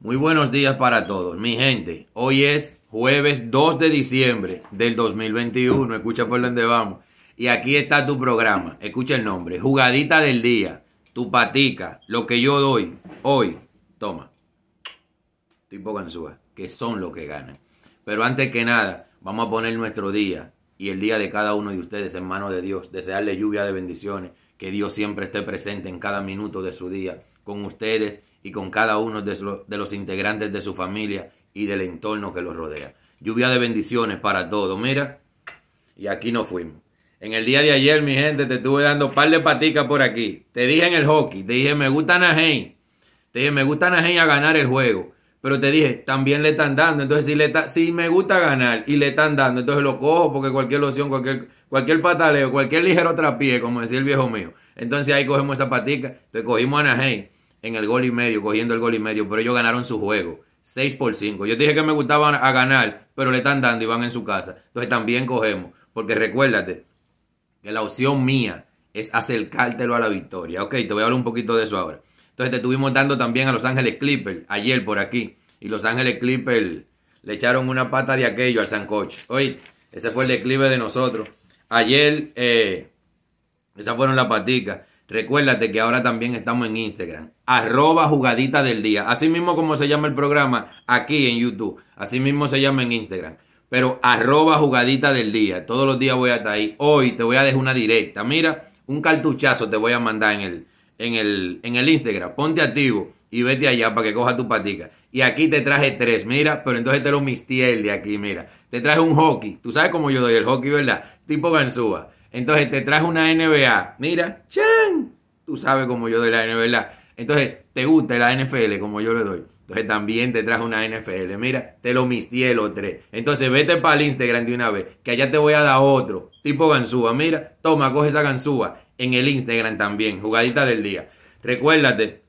Muy buenos días para todos, mi gente. Hoy es jueves 2 de diciembre del 2021. Escucha por dónde vamos. Y aquí está tu programa. Escucha el nombre. Jugadita del día. Tu patica. Lo que yo doy hoy. Toma. Tipo Ganzúa. Que son los que ganan. Pero antes que nada, vamos a poner nuestro día y el día de cada uno de ustedes en manos de Dios. Desearle lluvia de bendiciones. Que Dios siempre esté presente en cada minuto de su día con ustedes y con cada uno de, los, integrantes de su familia y del entorno que los rodea. Lluvia de bendiciones para todos, mira. Y aquí nos fuimos. En el día de ayer, mi gente, te estuve dando par de paticas por aquí. Te dije en el hockey, te dije, me gusta Naheim. Te dije, me gusta Naheim a ganar el juego. Pero te dije, también le están dando. Entonces, si, le me gusta ganar y le están dando, entonces lo cojo porque cualquier loción, cualquier, cualquier pataleo, cualquier ligero trapié, como decía el viejo mío. Entonces ahí cogemos esa patica. Te cogimos a Naheim en el gol y medio, cogiendo el gol y medio, pero ellos ganaron su juego. 6 por 5. Yo dije que me gustaban a ganar, pero le están dando y van en su casa. Entonces también cogemos, porque recuérdate que la opción mía es acercártelo a la victoria. Ok, te voy a hablar un poquito de eso ahora. Entonces te estuvimos dando también a Los Ángeles Clippers ayer por aquí. Y Los Ángeles Clippers le echaron una pata de aquello al Sancoche. hoy ese fue el declive de nosotros. Ayer, eh, esas fueron las paticas. Recuérdate que ahora también estamos en Instagram, arroba jugadita del día. Así mismo como se llama el programa aquí en YouTube, así mismo se llama en Instagram. Pero arroba jugadita del día. Todos los días voy a estar ahí. Hoy te voy a dejar una directa. Mira, un cartuchazo te voy a mandar en el, en el, en el Instagram. Ponte activo y vete allá para que coja tu patica. Y aquí te traje tres, mira, pero entonces te lo mistié de aquí, mira. Te traje un hockey. Tú sabes cómo yo doy el hockey, ¿verdad? Tipo ganzúa. Entonces te traes una NBA. Mira, chan. Tú sabes como yo doy la NBA. Entonces te gusta la NFL como yo le doy. Entonces también te traje una NFL. Mira, te lo mistié los tres. Entonces vete para el Instagram de una vez, que allá te voy a dar otro. Tipo ganzúa. Mira, toma, coge esa ganzúa en el Instagram también. Jugadita del día. Recuérdate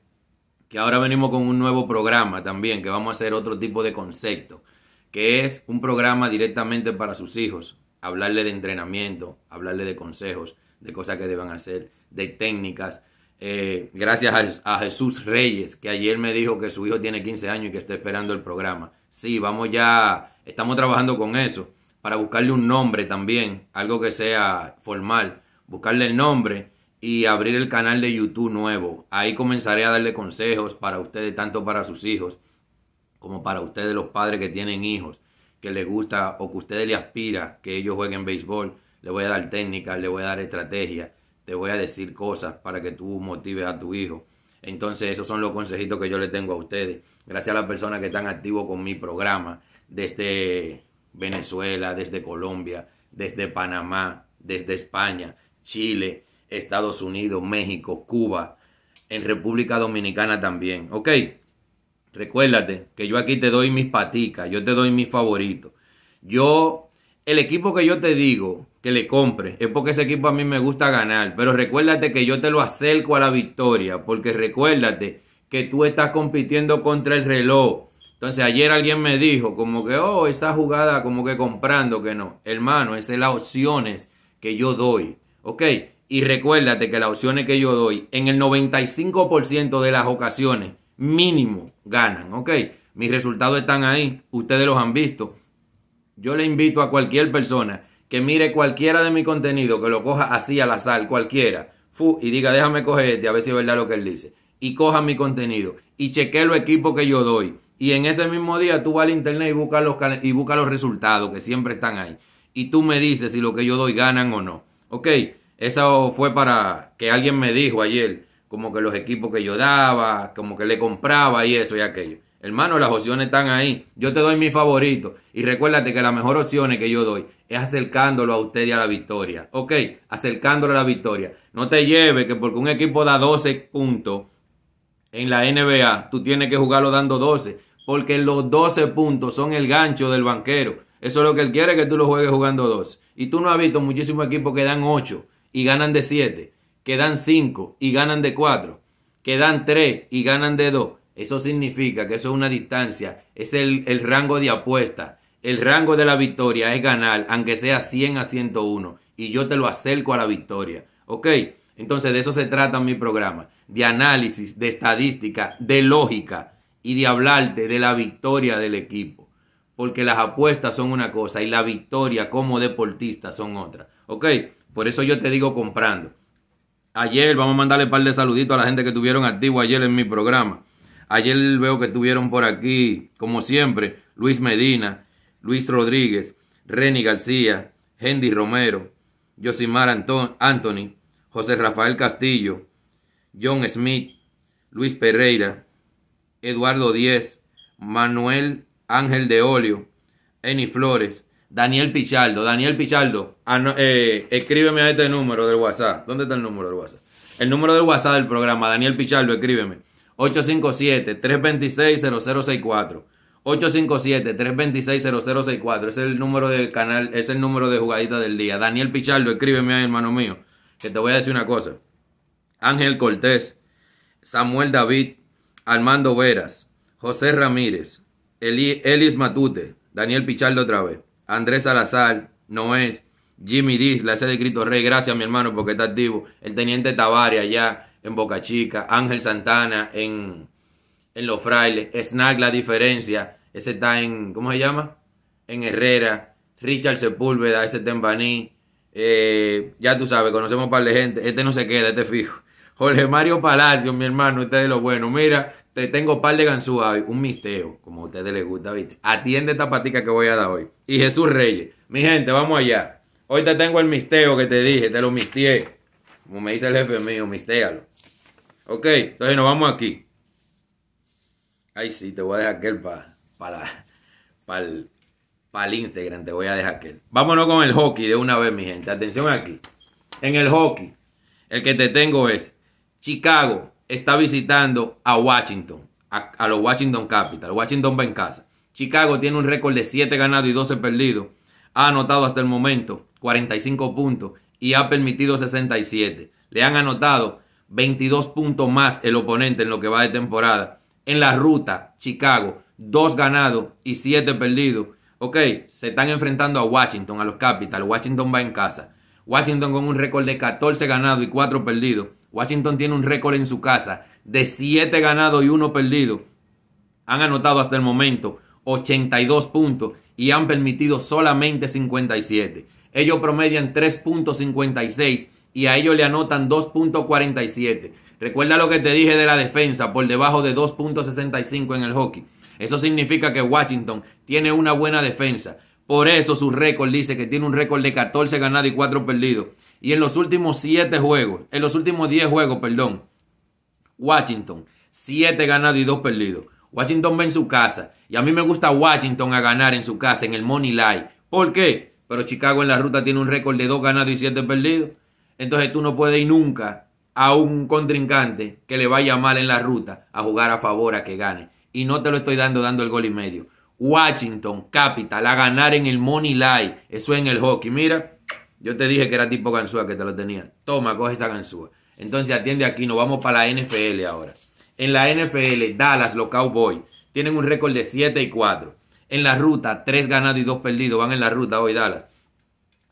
que ahora venimos con un nuevo programa también, que vamos a hacer otro tipo de concepto, que es un programa directamente para sus hijos hablarle de entrenamiento, hablarle de consejos, de cosas que deban hacer, de técnicas. Eh, gracias a, a, Jesús Reyes, que ayer me dijo que su hijo tiene 15 años y que está esperando el programa. Sí, vamos ya, estamos trabajando con eso, para buscarle un nombre también, algo que sea formal, buscarle el nombre y abrir el canal de YouTube nuevo. Ahí comenzaré a darle consejos para ustedes, tanto para sus hijos como para ustedes los padres que tienen hijos que le gusta o que ustedes le aspira que ellos jueguen béisbol, le voy a dar técnicas, le voy a dar estrategia, te voy a decir cosas para que tú motives a tu hijo. Entonces, esos son los consejitos que yo le tengo a ustedes. Gracias a las personas que están activos con mi programa, desde Venezuela, desde Colombia, desde Panamá, desde España, Chile, Estados Unidos, México, Cuba, en República Dominicana también. ¿Ok? Recuérdate que yo aquí te doy mis paticas, yo te doy mis favoritos. Yo, el equipo que yo te digo que le compre, es porque ese equipo a mí me gusta ganar, pero recuérdate que yo te lo acerco a la victoria, porque recuérdate que tú estás compitiendo contra el reloj. Entonces ayer alguien me dijo como que, oh, esa jugada como que comprando, que no. Hermano, esas son las opciones que yo doy. ¿Ok? Y recuérdate que las opciones que yo doy, en el 95% de las ocasiones, mínimo ganan, ¿ok? Mis resultados están ahí, ustedes los han visto. Yo le invito a cualquier persona que mire cualquiera de mi contenido, que lo coja así al azar, cualquiera, fu, y diga, déjame coger este, a ver si es verdad lo que él dice. Y coja mi contenido y cheque los equipos que yo doy. Y en ese mismo día tú vas al internet y busca los, y busca los resultados que siempre están ahí. Y tú me dices si lo que yo doy ganan o no. Ok, eso fue para que alguien me dijo ayer como que los equipos que yo daba, como que le compraba y eso y aquello. Hermano, las opciones están ahí. Yo te doy mi favorito. Y recuérdate que las mejor opciones que yo doy es acercándolo a usted y a la victoria. Ok, acercándolo a la victoria. No te lleve que porque un equipo da 12 puntos en la NBA, tú tienes que jugarlo dando 12. Porque los 12 puntos son el gancho del banquero. Eso es lo que él quiere, que tú lo juegues jugando 12. Y tú no has visto muchísimos equipos que dan 8 y ganan de 7 que dan 5 y ganan de 4, que dan 3 y ganan de 2, eso significa que eso es una distancia, es el, el rango de apuesta. El rango de la victoria es ganar, aunque sea 100 a 101, y yo te lo acerco a la victoria. ¿Ok? Entonces de eso se trata mi programa, de análisis, de estadística, de lógica y de hablarte de la victoria del equipo. Porque las apuestas son una cosa y la victoria como deportista son otra. ¿Ok? Por eso yo te digo comprando. Ayer vamos a mandarle un par de saluditos a la gente que tuvieron activo ayer en mi programa. Ayer veo que tuvieron por aquí, como siempre, Luis Medina, Luis Rodríguez, Reni García, Hendy Romero, Josimar Anthony, José Rafael Castillo, John Smith, Luis Pereira, Eduardo Díez, Manuel Ángel de Olio, Eni Flores, Daniel Pichardo. Daniel Pichardo, ah, eh, escríbeme a este número del WhatsApp. ¿Dónde está el número del WhatsApp? El número del WhatsApp del programa, Daniel Pichardo, escríbeme. 857-326-0064. 857-326-0064. Es el número del canal, es el número de jugadita del día. Daniel Pichardo, escríbeme ahí, hermano mío. Que te voy a decir una cosa. Ángel Cortés, Samuel David, Armando Veras, José Ramírez, Elis Matute, Daniel Pichardo otra vez. Andrés Salazar, no Jimmy Diz, la de Rey, gracias mi hermano porque está activo. El teniente Tavares allá en Boca Chica. Ángel Santana en, en Los Frailes. Snack, la diferencia. Ese está en, ¿cómo se llama? En Herrera. Richard Sepúlveda, ese está en Baní. Eh, ya tú sabes, conocemos un par de gente. Este no se queda, este fijo. Jorge Mario Palacio, mi hermano, este es de lo bueno. Mira, te tengo par de ganzúas un misteo, como a ustedes les gusta, ¿viste? Atiende esta patica que voy a dar hoy. Y Jesús Reyes, mi gente, vamos allá. Hoy te tengo el misteo que te dije, te lo misteé. Como me dice el jefe mío, mistéalo. Ok, entonces nos vamos aquí. Ay, sí, te voy a dejar aquel para pa el, Para el Instagram, te voy a dejar aquel. Vámonos con el hockey de una vez, mi gente. Atención aquí. En el hockey, el que te tengo es Chicago está visitando a Washington, a, los Washington Capitals. Washington va en casa. Chicago tiene un récord de 7 ganados y 12 perdidos. Ha anotado hasta el momento 45 puntos y ha permitido 67. Le han anotado 22 puntos más el oponente en lo que va de temporada. En la ruta, Chicago, 2 ganados y 7 perdidos. Ok, se están enfrentando a Washington, a los Capitals. Washington va en casa. Washington con un récord de 14 ganados y 4 perdidos. Washington tiene un récord en su casa de 7 ganados y 1 perdido. Han anotado hasta el momento 82 puntos y han permitido solamente 57. Ellos promedian 3.56 y a ellos le anotan 2.47. Recuerda lo que te dije de la defensa por debajo de 2.65 en el hockey. Eso significa que Washington tiene una buena defensa. Por eso su récord dice que tiene un récord de 14 ganados y 4 perdidos. Y en los últimos 7 juegos, en los últimos 10 juegos, perdón, Washington, 7 ganados y 2 perdidos. Washington va en su casa. Y a mí me gusta Washington a ganar en su casa, en el Money Line. ¿Por qué? Pero Chicago en la ruta tiene un récord de 2 ganados y 7 perdidos. Entonces tú no puedes ir nunca a un contrincante que le vaya mal en la ruta a jugar a favor a que gane. Y no te lo estoy dando dando el gol y medio. Washington, Capital, a ganar en el Money Line. Eso es en el hockey. Mira, yo te dije que era tipo ganzúa que te lo tenía. Toma, coge esa ganzúa. Entonces atiende aquí, nos vamos para la NFL ahora. En la NFL, Dallas, los Cowboys, tienen un récord de 7 y 4. En la ruta, 3 ganados y 2 perdidos. Van en la ruta hoy, Dallas.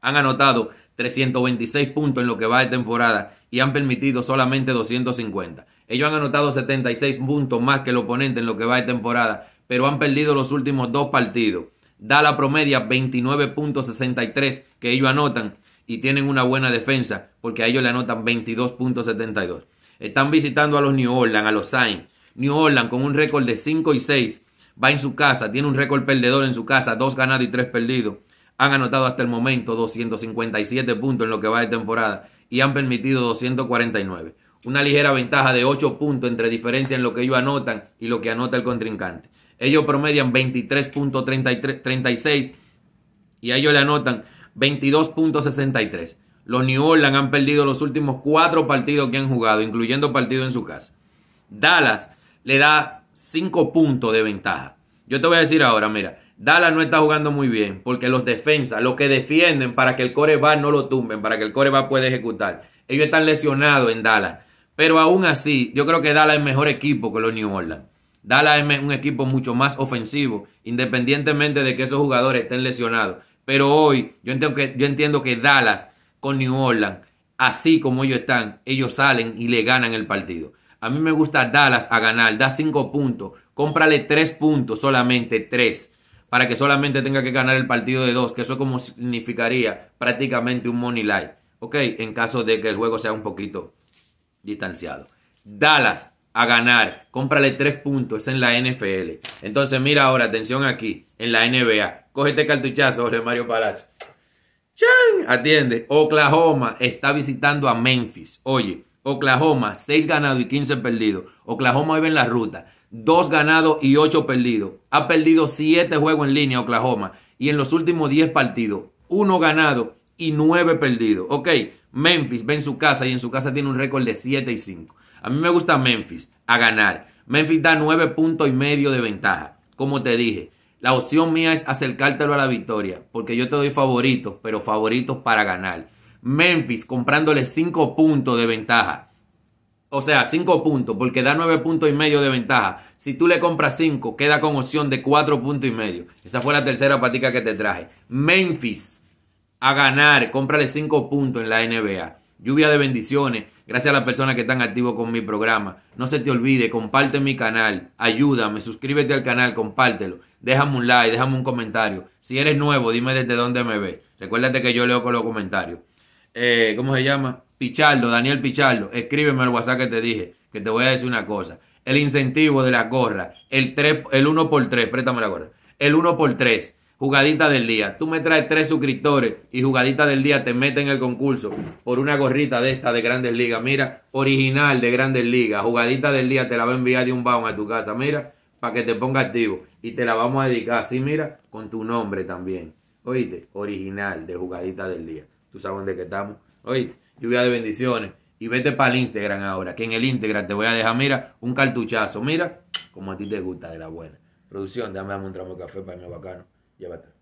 Han anotado 326 puntos en lo que va de temporada y han permitido solamente 250. Ellos han anotado 76 puntos más que el oponente en lo que va de temporada, pero han perdido los últimos dos partidos. Da la promedia 29.63 que ellos anotan y tienen una buena defensa porque a ellos le anotan 22.72. Están visitando a los New Orleans, a los Saints. New Orleans con un récord de 5 y 6. Va en su casa, tiene un récord perdedor en su casa, dos ganados y tres perdidos. Han anotado hasta el momento 257 puntos en lo que va de temporada y han permitido 249. Una ligera ventaja de 8 puntos entre diferencia en lo que ellos anotan y lo que anota el contrincante. Ellos promedian 23.36 y a ellos le anotan 22.63. Los New Orleans han perdido los últimos cuatro partidos que han jugado, incluyendo partido en su casa. Dallas le da 5 puntos de ventaja. Yo te voy a decir ahora, mira, Dallas no está jugando muy bien porque los defensas, los que defienden para que el coreback no lo tumben, para que el va pueda ejecutar, ellos están lesionados en Dallas. Pero aún así, yo creo que Dallas es mejor equipo que los New Orleans. Dallas es un equipo mucho más ofensivo, independientemente de que esos jugadores estén lesionados. Pero hoy yo entiendo que, yo entiendo que Dallas con New Orleans, así como ellos están, ellos salen y le ganan el partido. A mí me gusta Dallas a ganar, da 5 puntos, cómprale 3 puntos, solamente 3, para que solamente tenga que ganar el partido de 2, que eso como significaría prácticamente un money line, ¿ok? En caso de que el juego sea un poquito distanciado. Dallas a ganar. Cómprale tres puntos. en la NFL. Entonces, mira ahora, atención aquí, en la NBA. Cógete cartuchazo sobre Mario Palacio. ¡Chan! Atiende. Oklahoma está visitando a Memphis. Oye, Oklahoma, 6 ganados y 15 perdidos. Oklahoma vive en la ruta. 2 ganados y 8 perdidos. Ha perdido 7 juegos en línea Oklahoma. Y en los últimos 10 partidos, 1 ganado y 9 perdidos. Ok, Memphis ve en su casa y en su casa tiene un récord de 7 y 5. A mí me gusta Memphis a ganar. Memphis da 9 puntos y medio de ventaja. Como te dije, la opción mía es acercártelo a la victoria, porque yo te doy favoritos, pero favoritos para ganar. Memphis comprándole 5 puntos de ventaja. O sea, 5 puntos, porque da 9 puntos y medio de ventaja. Si tú le compras 5, queda con opción de 4 puntos y medio. Esa fue la tercera patica que te traje. Memphis a ganar, cómprale 5 puntos en la NBA. Lluvia de bendiciones. Gracias a las personas que están activos con mi programa. No se te olvide, comparte mi canal. Ayúdame, suscríbete al canal, compártelo. Déjame un like, déjame un comentario. Si eres nuevo, dime desde dónde me ves. Recuérdate que yo leo con los comentarios. Eh, ¿Cómo se llama? Pichardo, Daniel Pichardo. Escríbeme al WhatsApp que te dije, que te voy a decir una cosa. El incentivo de la gorra, el, el 1x3, préstame la gorra. El 1x3 Jugadita del día. Tú me traes tres suscriptores y jugadita del día te mete en el concurso por una gorrita de esta de Grandes Ligas. Mira, original de Grandes Ligas. Jugadita del día te la va a enviar de un baúl a tu casa. Mira, para que te ponga activo. Y te la vamos a dedicar así, mira, con tu nombre también. Oíste, original de jugadita del día. Tú sabes dónde que estamos. Oíste, lluvia de bendiciones. Y vete para el Instagram ahora, que en el Instagram te voy a dejar, mira, un cartuchazo. Mira, como a ti te gusta de la buena. Producción, dame un tramo de café para mi bacano. Y avatar.